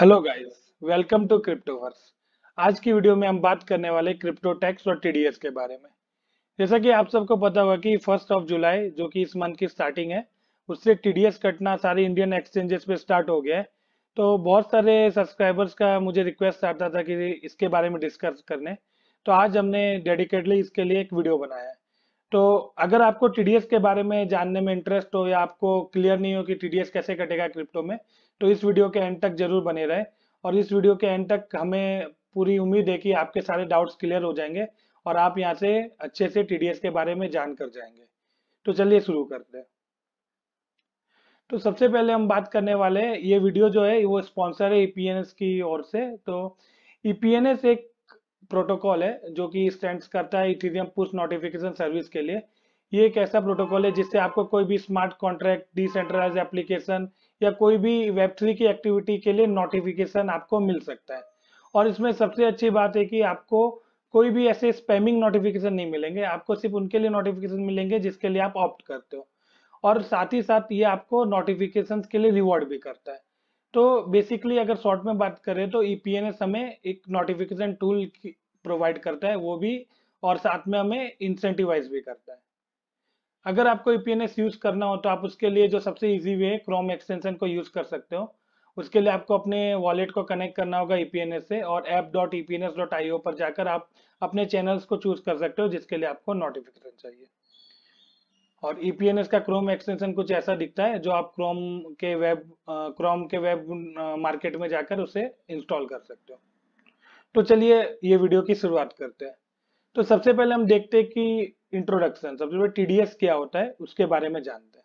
Hello guys welcome to Cryptoverse आज की video में हम बात करने वाले क्रिप्टो टैक्स और टीडीएस के बारे में जैसा कि आप सबको पता होगा कि फर्स्ट ऑफ जुलाई जो कि इस मंथ की स्टार्टिंग है उससे टीडीएस कटना सारे इंडियन एक्सचेंजेस पे स्टार्ट हो गया है तो बहुत सारे सब्सक्राइबर्स का मुझे रिक्वेस्ट आता था कि इसके बारे में डिस्कस करने तो आज हमने डेडिकेटली इसके लिए एक वीडियो बनाया है तो अगर आपको टीडीएस के बारे में जानने में इंटरेस्ट हो या आपको क्लियर नहीं हो कि टीडीएस कैसे कटेगा क्रिप्टो में तो इस वीडियो के एंड तक जरूर बने रहे और इस वीडियो के एंड तक हमें पूरी उम्मीद है कि आपके सारे डाउट्स क्लियर हो जाएंगे और आप यहाँ से अच्छे से टी के बारे में जान कर जाएंगे तो चलिए शुरू करते हैं तो सबसे पहले हम बात करने वाले ये वीडियो जो है वो स्पॉन्सर है ई e की ओर से तो ईपीएनएस e एक प्रोटोकॉल है जो कि स्टैंड करता है इथीरियम पुस्ट नोटिफिकेशन सर्विस के लिए ये एक ऐसा प्रोटोकॉल है जिससे आपको कोई भी स्मार्ट कॉन्ट्रैक्ट डिसेंट्रलाइज एप्लीकेशन या कोई भी वेब थ्री की एक्टिविटी के लिए नोटिफिकेशन आपको मिल सकता है और इसमें सबसे अच्छी बात है कि आपको कोई भी ऐसे स्पैमिंग नोटिफिकेशन नहीं मिलेंगे आपको सिर्फ उनके लिए नोटिफिकेशन मिलेंगे जिसके लिए आप ऑप्ट करते हो और साथ ही साथ ये आपको नोटिफिकेशन के लिए रिवॉर्ड भी करता है तो बेसिकली अगर शॉर्ट में बात करें तो ई e हमें एक नोटिफिकेशन टूल प्रोवाइड करता है वो भी और साथ में हमें इंसेंटिवाइज भी करता है अगर आपको ईपीएनएस e यूज करना हो तो आप उसके लिए जो सबसे इजी वे है क्रोम एक्सटेंशन को यूज कर सकते हो उसके लिए आपको अपने वॉलेट को कनेक्ट करना होगा ईपीएनएस e से और app dot EPNS dot I पर जाकर आप अपने चैनल्स को चूज कर सकते हो जिसके लिए आपको नोटिफिकेशन चाहिए और ईपीएनएस e का क्रोम एक्सटेंशन कुछ ऐसा दिखता है जो आप क्रोम के वेब क्रोम के वेब मार्केट में जाकर उसे इंस्टॉल कर सकते हो तो चलिए ये वीडियो की शुरुआत करते हैं तो सबसे पहले हम देखते हैं कि इंट्रोडक्शन सबसे पहले टीडीएस क्या होता है उसके बारे में जानते हैं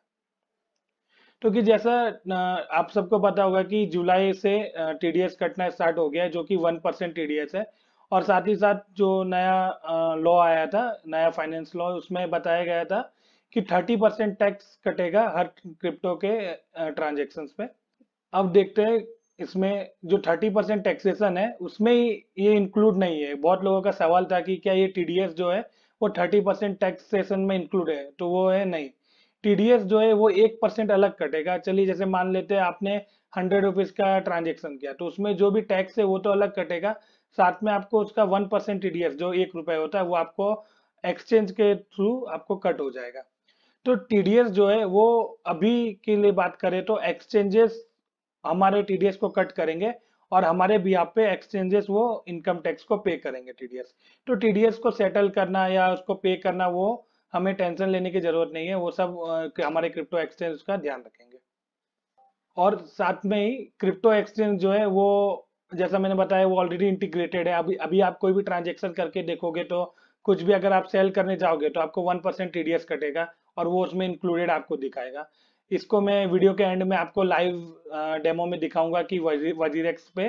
तो कि जैसा आप सबको पता होगा कि जुलाई से टीडीएस कटना स्टार्ट हो गया है जो कि वन परसेंट टीडीएस है और साथ ही साथ जो नया लॉ आया था नया फाइनेंस लॉ उसमें बताया गया था कि 30 परसेंट टैक्स कटेगा हर क्रिप्टो के ट्रांजेक्शन पे अब देखते हैं इसमें जो 30 परसेंट टैक्सेशन है उसमें ये इंक्लूड नहीं है बहुत लोगों का सवाल था कि क्या ये टीडीएस जो है वो 30 परसेंट टैक्सेशन में इंक्लूड है तो वो है नहीं टीडीएस जो है वो एक परसेंट अलग कटेगा चलिए जैसे मान लेते हैं आपने हंड्रेड रुपीज का ट्रांजेक्शन किया तो उसमें जो भी टैक्स है वो तो अलग कटेगा साथ में आपको उसका वन परसेंट टीडीएस जो एक रुपए होता है वो आपको एक्सचेंज के थ्रू आपको कट हो जाएगा तो टीडीएस जो है वो अभी के लिए बात करें तो एक्सचेंजेस हमारे टीडीएस को कट करेंगे और हमारे बिहार पे एक्सचेंजेस वो इनकम टैक्स को पे करेंगे टीडीएस तो टीडीएस को सेटल करना या उसको पे करना वो हमें टेंशन लेने की जरूरत नहीं है वो सब हमारे क्रिप्टो एक्सचेंज का ध्यान रखेंगे और साथ में ही क्रिप्टो एक्सचेंज जो है वो जैसा मैंने बताया वो ऑलरेडी इंटीग्रेटेड है अभी अभी आप कोई भी ट्रांजेक्शन करके देखोगे तो कुछ भी अगर आप सेल करने जाओगे तो आपको वन परसेंट टीडीएस कटेगा और वो उसमें इंक्लूडेड आपको दिखाएगा इसको मैं वीडियो के एंड में आपको लाइव डेमो में दिखाऊंगा कि वजीर एक्स पे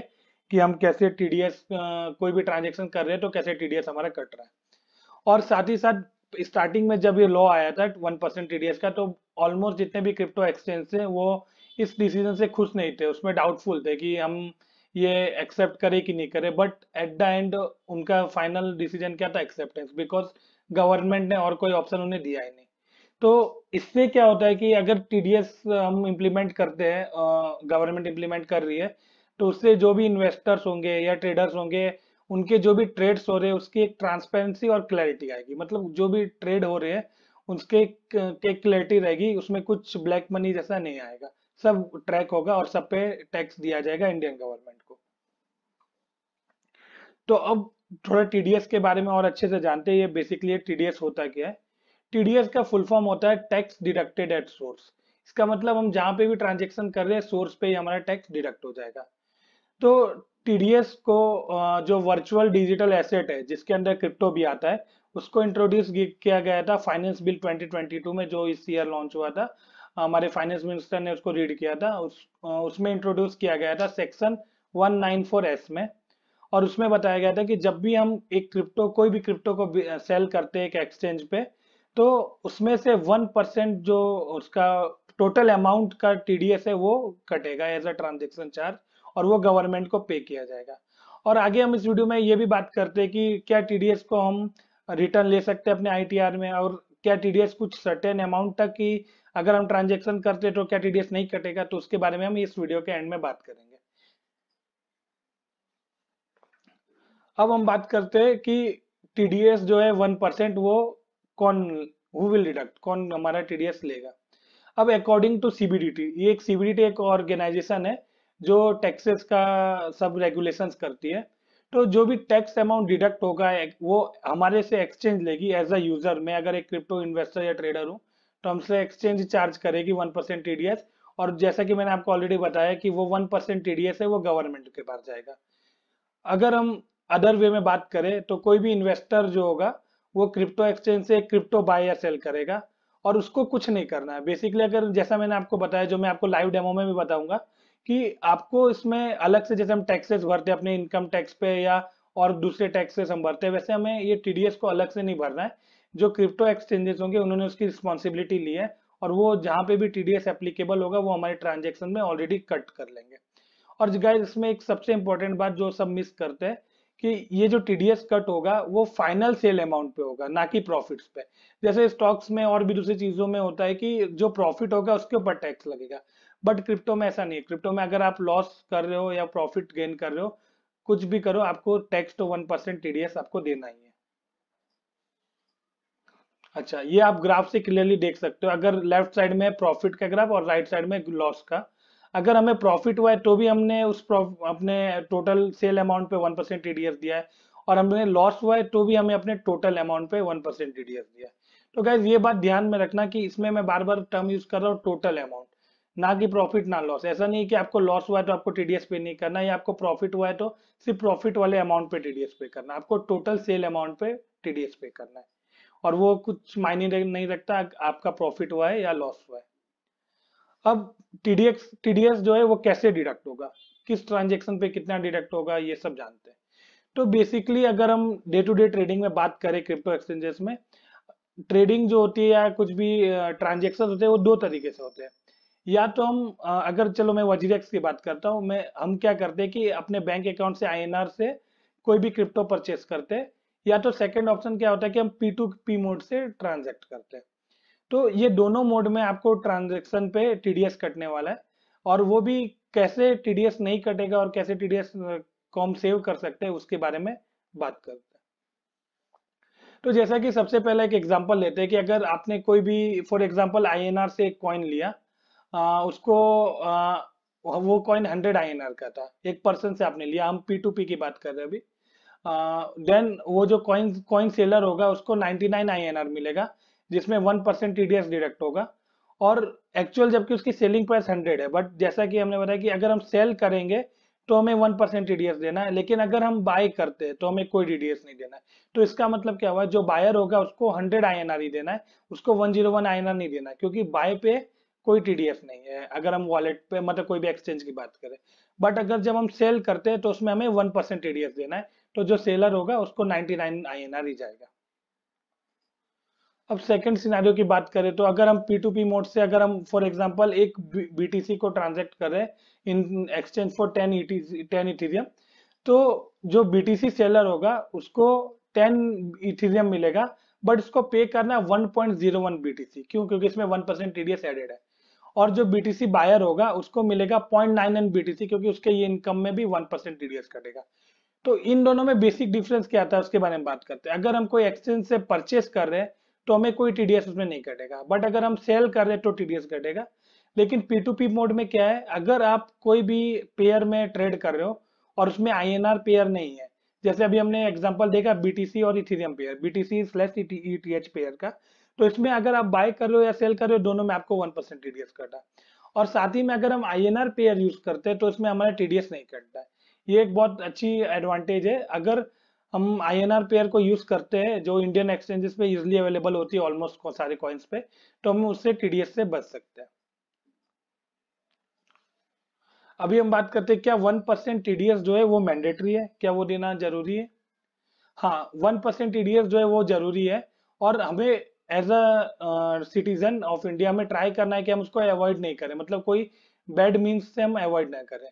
कि हम कैसे टीडीएस कोई भी ट्रांजेक्शन कर रहे हैं तो कैसे टीडीएस हमारा कट रहा है और साथ ही साथ स्टार्टिंग में जब ये लॉ आया था वन परसेंट टीडीएस का तो ऑलमोस्ट जितने भी क्रिप्टो एक्सचेंज थे वो इस डिसीजन से खुश नहीं थे उसमें डाउटफुल थे कि हम ये एक्सेप्ट करें कि नहीं करें बट एट द एंड उनका फाइनल डिसीजन क्या था एक्सेप्टेंस बिकॉज गवर्नमेंट ने और कोई ऑप्शन उन्हें दिया ही नहीं तो इससे क्या होता है कि अगर टीडीएस हम इम्प्लीमेंट करते हैं गवर्नमेंट इम्प्लीमेंट कर रही है तो उससे जो भी इन्वेस्टर्स होंगे या ट्रेडर्स होंगे उनके जो भी ट्रेड्स हो रहे हैं उसकी एक ट्रांसपेरेंसी और क्लैरिटी आएगी मतलब जो भी ट्रेड हो रहे हैं उसके एक क्लैरिटी रहेगी उसमें कुछ ब्लैक मनी जैसा नहीं आएगा सब ट्रैक होगा और सब पे टैक्स दिया जाएगा इंडियन गवर्नमेंट को तो अब थोड़ा टीडीएस के बारे में और अच्छे से जानते हैं ये बेसिकली टीडीएस होता क्या है टीडीएस का फुल फॉर्म होता है टैक्स डिडक्टेड एट सोर्स इसका मतलब हम जहां पे भी ट्रांजेक्शन कर रहे हैं सोर्स पे ही हमारा टैक्स डिडक्ट हो जाएगा तो टीडीएस को जो वर्चुअल डिजिटल एसेट है जिसके अंदर क्रिप्टो भी आता है उसको इंट्रोड्यूस किया गया था फाइनेंस बिल 2022 में जो इस ईयर लॉन्च हुआ था हमारे फाइनेंस मिनिस्टर ने उसको रीड किया था उस उसमें इंट्रोड्यूस किया गया था सेक्शन 194 में और उसमें बताया गया था कि जब भी हम एक क्रिप्टो कोई भी क्रिप्टो को सेल करते हैं एक एक्सचेंज पे तो उसमें से वन परसेंट जो उसका टोटल अमाउंट का टीडीएस है वो कटेगा एज अ ट्रांजेक्शन चार्ज और वो गवर्नमेंट को पे किया जाएगा और आगे हम इस वीडियो में ये भी बात करते हैं कि क्या टीडीएस को हम रिटर्न ले सकते हैं अपने आईटीआर में और क्या टीडीएस कुछ सर्टेन अमाउंट तक की अगर हम ट्रांजेक्शन करते तो क्या टीडीएस नहीं कटेगा तो उसके बारे में हम इस वीडियो के एंड में बात करेंगे अब हम बात करते हैं कि टीडीएस जो है वन परसेंट वो कौन हु विल डिडक्ट कौन हमारा टीडीएस लेगा अब अकॉर्डिंग टू सीबीडीटी ये एक सीबीडीटी एक ऑर्गेनाइजेशन है जो टैक्सेस का सब रेगुलेशन करती है तो जो भी टैक्स अमाउंट डिडक्ट होगा वो हमारे से एक्सचेंज लेगी एज अ यूजर मैं अगर एक क्रिप्टो इन्वेस्टर या ट्रेडर हूँ तो हमसे एक्सचेंज चार्ज करेगी वन परसेंट टीडीएस और जैसा कि मैंने आपको ऑलरेडी बताया कि वो वन परसेंट टीडीएस है वो गवर्नमेंट के पास जाएगा अगर हम अदर वे में बात करें तो कोई भी इन्वेस्टर जो होगा वो क्रिप्टो एक्सचेंज से क्रिप्टो बाय या सेल करेगा और उसको कुछ नहीं करना है बेसिकली अगर जैसा मैंने आपको बताया जो मैं आपको लाइव डेमो में भी बताऊंगा कि आपको इसमें अलग से जैसे हम टैक्सेस भरते हैं अपने इनकम टैक्स पे या और दूसरे टैक्सेस हम भरते हैं वैसे हमें ये टीडीएस को अलग से नहीं भरना है जो क्रिप्टो एक्सचेंजेस होंगे उन्होंने उसकी रिस्पॉन्सिबिलिटी ली है और वो जहाँ पे भी टी एप्लीकेबल होगा वो हमारे ट्रांजेक्शन में ऑलरेडी कट कर लेंगे और जगह इसमें एक सबसे इंपॉर्टेंट बात जो सब मिस करते हैं कि ये जो टीडीएस कट होगा वो फाइनल सेल अमाउंट पे होगा ना कि प्रॉफिट्स पे जैसे स्टॉक्स में और भी दूसरी चीजों में होता है कि जो प्रॉफिट होगा उसके ऊपर टैक्स लगेगा बट क्रिप्टो में ऐसा नहीं है क्रिप्टो में अगर आप लॉस कर रहे हो या प्रॉफिट गेन कर रहे हो कुछ भी करो आपको टैक्स तो वन परसेंट टीडीएस आपको देना ही है अच्छा ये आप ग्राफ से क्लियरली देख सकते हो अगर लेफ्ट साइड में प्रॉफिट का ग्राफ और राइट साइड में लॉस का अगर हमें प्रॉफिट हुआ है तो भी हमने उस अपने टोटल सेल अमाउंट पे वन परसेंट टीडीएस दिया है और हमने लॉस हुआ है तो भी हमें अपने टोटल अमाउंट पे वन परसेंट टीडीएस दिया है तो गैस ये बात ध्यान में रखना कि इसमें मैं बार बार टर्म यूज कर रहा हूँ टोटल अमाउंट ना कि प्रॉफिट ना लॉस ऐसा नहीं है कि आपको लॉस हुआ है तो आपको टीडीएस पे नहीं करना या आपको प्रॉफिट हुआ है तो सिर्फ प्रॉफिट वाले अमाउंट पे टीडीएस पे करना आपको टोटल सेल अमाउंट पे टीडीएस पे करना है और वो कुछ मायने नहीं रखता आपका प्रॉफिट हुआ है या लॉस हुआ है अब टीडीएस टीडीएस जो है वो कैसे डिडक्ट होगा किस ट्रांजेक्शन पे कितना डिडक्ट होगा ये सब जानते हैं तो बेसिकली अगर हम डे टू डे ट्रेडिंग में बात करें क्रिप्टो एक्सचेंजेस में ट्रेडिंग जो होती है या कुछ भी ट्रांजेक्शन होते हैं वो दो तरीके से होते हैं या तो हम अगर चलो मैं वजीरेक्स की बात करता हूँ मैं हम क्या करते हैं कि अपने बैंक अकाउंट से आईएनआर से कोई भी क्रिप्टो परचेस करते हैं या तो सेकेंड ऑप्शन क्या होता है कि हम पी टू पी मोड से ट्रांजेक्ट करते हैं तो ये दोनों मोड में आपको ट्रांजेक्शन पे टीडीएस कटने वाला है और वो भी कैसे टीडीएस नहीं कटेगा और कैसे टीडीएस कॉम सेव कर सकते हैं उसके बारे में बात करते हैं तो जैसा कि सबसे पहले एक एग्जांपल लेते हैं कि अगर आपने कोई भी फॉर एग्जांपल आईएनआर से एक कॉइन लिया आ, उसको आ, वो कॉइन हंड्रेड आई का था एक पर्सन से आपने लिया हम पी टू पी की बात कर रहे हैं अभी देन वो जो कॉइन कॉइन सेलर होगा उसको 99 नाइन मिलेगा जिसमें वन परसेंट टीडीएस डिडक्ट होगा और एक्चुअल जबकि उसकी सेलिंग प्राइस हंड्रेड है बट जैसा कि हमने बताया कि अगर हम सेल करेंगे तो हमें वन परसेंट टीडीएस देना है लेकिन अगर हम बाय करते हैं तो हमें कोई टीडीएस नहीं देना है तो इसका मतलब क्या हुआ जो बायर होगा उसको हंड्रेड आई ही देना है उसको वन जीरो वन नहीं देना है क्योंकि बाय पे कोई टीडीएस नहीं है अगर हम वॉलेट पे मतलब कोई भी एक्सचेंज की बात करें बट अगर जब हम सेल करते हैं तो उसमें हमें वन परसेंट टीडीएस देना है तो जो सेलर होगा उसको नाइनटी नाइन आई जाएगा अब सेकंड सिनेरियो की बात करें तो अगर हम पी टू पी मोड से अगर हम फॉर एग्जांपल एक बीटीसी को ट्रांजेक्ट कर रहे हैं in exchange for ten ten ethereum तो जो बीटीसी सेलर होगा उसको टेन इथीरियम मिलेगा बट इसको पे करना है one point zero one BTC क्यों क्योंकि इसमें वन परसेंट टीडीएस एडेड है और जो बीटीसी बायर होगा उसको मिलेगा पॉइंट 0.99 बीटीसी क्योंकि उसके ये इनकम में भी वन परसेंट टीडीएस कटेगा तो इन दोनों में बेसिक डिफरेंस क्या आता है उसके बारे में बात करते हैं अगर हम कोई एक्सचेंज से परचेस कर रहे हैं तो हमें कोई टीडीएस उसमें नहीं कटेगा बट अगर हम सेल कर रहे तो टीडीएस कटेगा लेकिन पी मोड में क्या है अगर आप कोई भी पेयर में ट्रेड कर रहे हो और उसमें आईएनआर पेयर नहीं है जैसे अभी हमने एग्जांपल देखा बीटीसी और ethereum pair BTC slash ETH pair का तो इसमें अगर आप बाय कर रहे हो या सेल कर रहे हो दोनों में आपको वन परसेंट टीडीएस कटा और साथ ही में अगर हम आई पेयर यूज करते हैं तो इसमें हमारा टीडीएस नहीं कटता ये एक बहुत अच्छी एडवांटेज है अगर हम आई पेयर को यूज करते हैं जो इंडियन एक्सचेंजेस पे इजिली अवेलेबल होती है ऑलमोस्ट को सारे कॉइन्स पे तो हम उससे टीडीएस से बच सकते हैं अभी हम बात करते हैं क्या वन परसेंट टीडीएस जो है वो मैंडेटरी है क्या वो देना जरूरी है हाँ वन परसेंट टीडीएस जो है वो जरूरी है और हमें as a citizen of India में ट्राई करना है कि हम उसको अवॉइड नहीं करें मतलब कोई बैड मीन्स से हम अवॉइड ना करें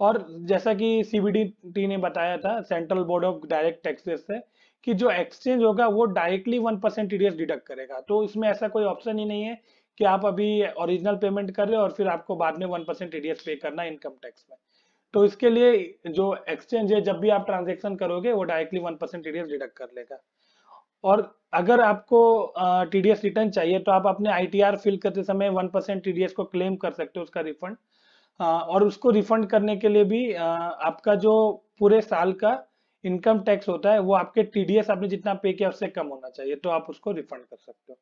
और जैसा कि सीबीडी ने बताया था central board of direct taxes से कि जो एक्सचेंज होगा वो directly one percent S deduct करेगा तो इसमें ऐसा कोई ऑप्शन ही नहीं है कि आप अभी ओरिजिनल पेमेंट कर रहे हो और फिर आपको बाद में वन परसेंट टीडीएस पे करना इनकम टैक्स में तो इसके लिए जो एक्सचेंज है जब भी आप ट्रांजेक्शन करोगे वो directly one percent TDS deduct कर लेगा और अगर आपको टीडीएस रिटर्न चाहिए तो आप अपने आईटीआर फिल करते समय वन परसेंट टीडीएस को क्लेम कर सकते हो उसका रिफंड हाँ, और उसको रिफंड करने के लिए भी आपका जो पूरे साल का इनकम टैक्स होता है वो आपके टीडीएस आपने जितना पे किया उससे कम होना चाहिए तो आप उसको रिफंड कर सकते हो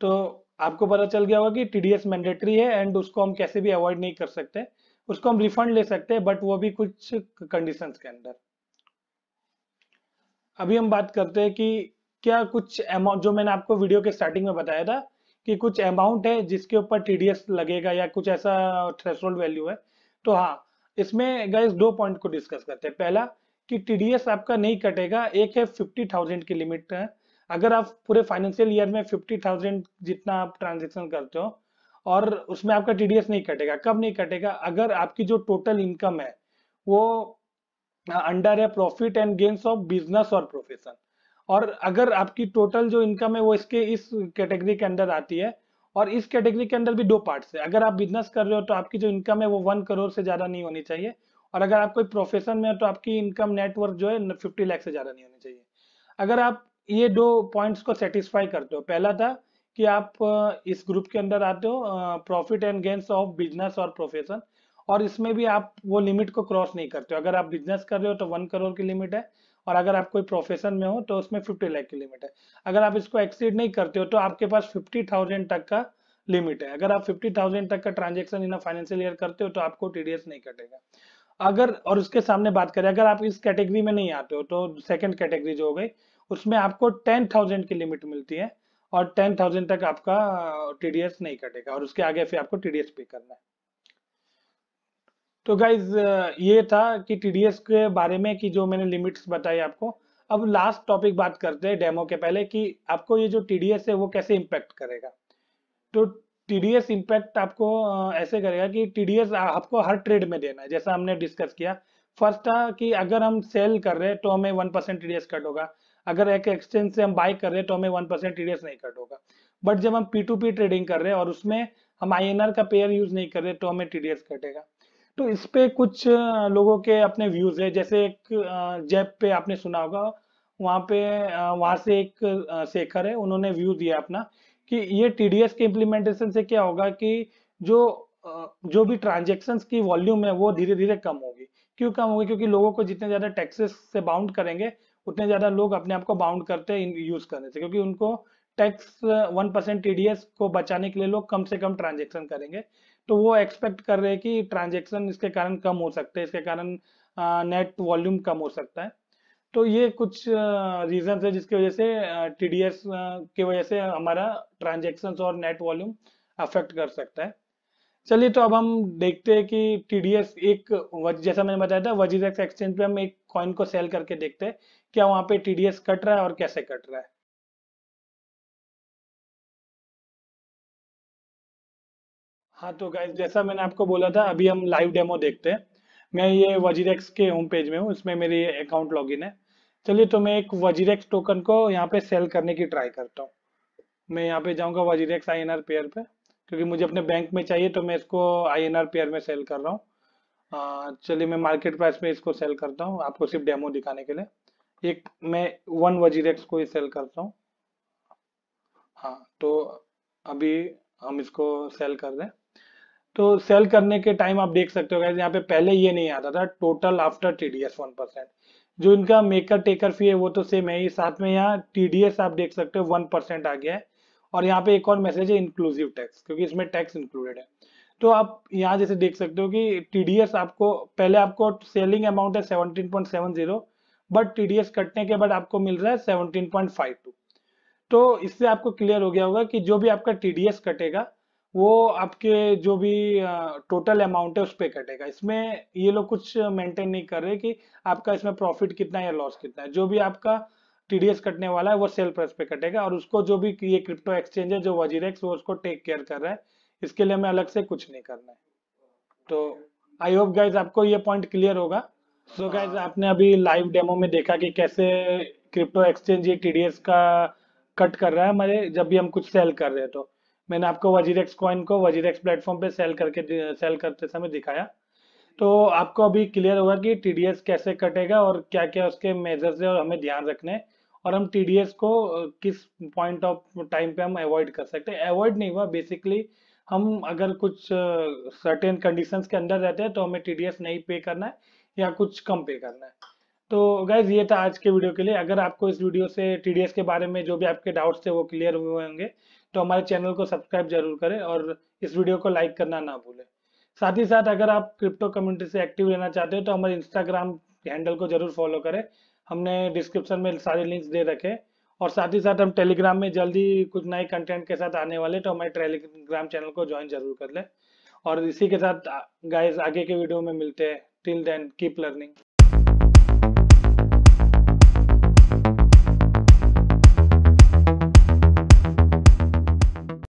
तो आपको पता चल गया होगा कि टीडीएस मैंडेटरी है एंड उसको हम कैसे भी अवॉइड नहीं कर सकते उसको हम रिफंड ले सकते हैं बट वो भी कुछ कंडीशन के अंदर अभी हम बात करते हैं कि क्या कुछ अमाउंट जो मैंने आपको वीडियो के स्टार्टिंग में बताया था कि कुछ अमाउंट है जिसके ऊपर टीडीएस लगेगा या कुछ ऐसा थ्रेशोल्ड वैल्यू है तो हाँ इसमें गाइस दो पॉइंट को डिस्कस करते हैं पहला कि टीडीएस आपका नहीं कटेगा एक है फिफ्टी थाउजेंड की लिमिट है अगर आप पूरे फाइनेंशियल ईयर में फिफ्टी थाउजेंड जितना आप ट्रांजेक्शन करते हो और उसमें आपका टीडीएस नहीं कटेगा कब नहीं कटेगा अगर आपकी जो टोटल इनकम है वो अंडर है profit and gains of business और प्रोफेशन और अगर आपकी टोटल जो इनकम है वो इसके इस कैटेगरी के अंदर आती है और इस कैटेगरी के अंदर भी दो पार्ट है अगर आप बिजनेस कर रहे हो तो आपकी जो इनकम है वो वन करोड़ से ज्यादा नहीं होनी चाहिए और अगर आप कोई प्रोफेशन में हो तो आपकी इनकम नेटवर्क जो है फिफ्टी लैख से ज्यादा नहीं होनी चाहिए अगर आप ये दो पॉइंट्स को सेटिस्फाई करते हो पहला था कि आप इस ग्रुप के अंदर आते हो profit and gains of business और प्रोफेशन और इसमें भी आप वो लिमिट को क्रॉस नहीं करते हो अगर आप बिजनेस कर रहे हो तो वन करोड़ की लिमिट है और अगर आप कोई प्रोफेशन में हो तो उसमें फिफ्टी लाख की लिमिट है अगर आप इसको एक्सीड नहीं करते हो तो आपके पास फिफ्टी थाउजेंड तक का लिमिट है अगर आप फिफ्टी थाउजेंड तक का ट्रांजेक्शन इन फाइनेंशियल ईयर करते हो तो आपको टीडीएस नहीं कटेगा अगर और उसके सामने बात करें अगर आप इस कैटेगरी में नहीं आते हो तो सेकेंड कैटेगरी जो हो गई उसमें आपको टेन थाउजेंड की लिमिट मिलती है और टेन थाउजेंड तक आपका टीडीएस नहीं कटेगा और उसके आगे फिर आपको टीडीएस पे करना है तो गाइज ये था कि टी के बारे में कि जो मैंने लिमिट्स बताई आपको अब लास्ट टॉपिक बात करते हैं डेमो के पहले कि आपको ये जो टी है वो कैसे इम्पैक्ट करेगा तो टीडीएस इम्पैक्ट आपको ऐसे करेगा कि टीडीएस आपको हर ट्रेड में देना है जैसा हमने डिस्कस किया फर्स्ट था कि अगर हम सेल कर रहे हैं तो हमें वन परसेंट टी कट होगा अगर एक एक्सचेंज से हम बाय कर रहे हैं तो हमें वन परसेंट टी नहीं कट होगा बट जब हम पी टू पी ट्रेडिंग कर रहे हैं और उसमें हम आई का पेयर यूज नहीं कर रहे तो हमें टी कटेगा तो इस पे कुछ लोगों के अपने व्यूज है जैसे एक जैप पे आपने सुना होगा वहां पे वहां से एक शेखर है उन्होंने व्यू दिया अपना कि ये टीडीएस के इम्प्लीमेंटेशन से क्या होगा कि जो जो भी ट्रांजेक्शन की वॉल्यूम है वो धीरे धीरे कम होगी क्यों कम होगी क्योंकि लोगों को जितने ज्यादा टैक्सेस से बाउंड करेंगे उतने ज्यादा लोग अपने आप को बाउंड करते हैं यूज करने से क्योंकि उनको टैक्स वन परसेंट टीडीएस को बचाने के लिए लोग कम से कम ट्रांजेक्शन करेंगे तो वो एक्सपेक्ट कर रहे हैं कि ट्रांजेक्शन इसके कारण कम हो सकते हैं इसके कारण नेट वॉल्यूम कम हो सकता है तो ये कुछ रीजन है जिसकी वजह से टी डी एस की वजह से हमारा ट्रांजेक्शन और नेट वॉल्यूम अफेक्ट कर सकता है चलिए तो अब हम देखते हैं कि टी डी एस एक जैसा मैंने बताया था वजीज एक्सचेंज पे हम एक कॉइन को सेल करके देखते हैं क्या वहाँ पे टी डी एस कट रहा है और कैसे कट रहा है हाँ तो गाइज जैसा मैंने आपको बोला था अभी हम लाइव डेमो देखते हैं मैं ये वजीरेक्स के होम पेज में हूँ इसमें मेरी अकाउंट लॉगिन है चलिए तो मैं एक वजीरेक्स टोकन को यहाँ पे सेल करने की ट्राई करता हूँ मैं यहाँ पे जाऊँगा वजीरेक्स आई पेयर पे क्योंकि मुझे अपने बैंक में चाहिए तो मैं इसको आई पेयर में सेल कर रहा हूँ चलिए मैं मार्केट प्राइस में इसको सेल करता हूँ आपको सिर्फ डेमो दिखाने के लिए एक मैं वन वजीरेक्स को ही सेल करता हूँ हाँ तो अभी हम इसको सेल कर रहे हैं तो सेल करने के टाइम आप देख सकते हो गैस यहाँ पे पहले ये नहीं आता था total after T D S one percent जो इनका मेकर टेकर फी है वो तो सेम है साथ में यहाँ टी आप देख सकते हो वन परसेंट आ गया है और यहाँ पे एक और मैसेज है इंक्लूसिव टैक्स क्योंकि इसमें टैक्स इंक्लूडेड है तो आप यहाँ जैसे देख सकते हो कि टी आपको पहले आपको सेलिंग अमाउंट है seventeen point seven zero but T कटने के बाद आपको मिल रहा है सेवनटीन पॉइंट फाइव टू तो इससे आपको क्लियर हो गया होगा कि जो भी आपका टी कटेगा वो आपके जो भी टोटल अमाउंट है उस पर कटेगा इसमें ये लोग कुछ मेंटेन नहीं कर रहे कि आपका इसमें प्रॉफिट कितना है या लॉस कितना है जो भी आपका टीडीएस कटने वाला है वो सेल प्राइस पे कटेगा और उसको जो भी ये क्रिप्टो एक्सचेंज है जो वजीरेक्स वो उसको टेक केयर कर रहा है इसके लिए हमें अलग से कुछ नहीं करना है तो आई होप गाइज आपको ये पॉइंट क्लियर होगा सो so गाइज हाँ। आपने अभी लाइव डेमो में देखा कि कैसे क्रिप्टो एक्सचेंज ये टीडीएस का कट कर रहा है हमारे जब भी हम कुछ सेल कर रहे हैं तो मैंने आपको वजीर एक्स कॉइन को वजीर एक्स प्लेटफॉर्म पे सेल करके सेल करते समय दिखाया तो आपको अभी क्लियर होगा कि टी कैसे कटेगा और क्या क्या उसके मेजर्स है और हमें ध्यान रखने और हम टी को किस पॉइंट ऑफ टाइम पे हम अवॉइड कर सकते हैं अवॉइड नहीं हुआ बेसिकली हम अगर कुछ सर्टेन कंडीशंस के अंदर रहते हैं तो हमें टी नहीं पे करना है या कुछ कम पे करना है तो गैज ये था आज के वीडियो के लिए अगर आपको इस वीडियो से टी के बारे में जो भी आपके डाउट्स थे वो क्लियर हुए होंगे तो हमारे चैनल को सब्सक्राइब जरूर करें और इस वीडियो को लाइक करना ना भूलें साथ ही साथ अगर आप क्रिप्टो कम्युनिटी से एक्टिव रहना चाहते हो तो हमारे इंस्टाग्राम हैंडल को जरूर फॉलो करें हमने डिस्क्रिप्शन में सारे लिंक्स दे रखे और साथ ही साथ हम टेलीग्राम में जल्दी कुछ नए कंटेंट के साथ आने वाले तो हमारे टेलीग्राम चैनल को ज्वाइन जरूर कर लें और इसी के साथ गाइस आगे के वीडियो में मिलते हैं टिल देन कीप लर्निंग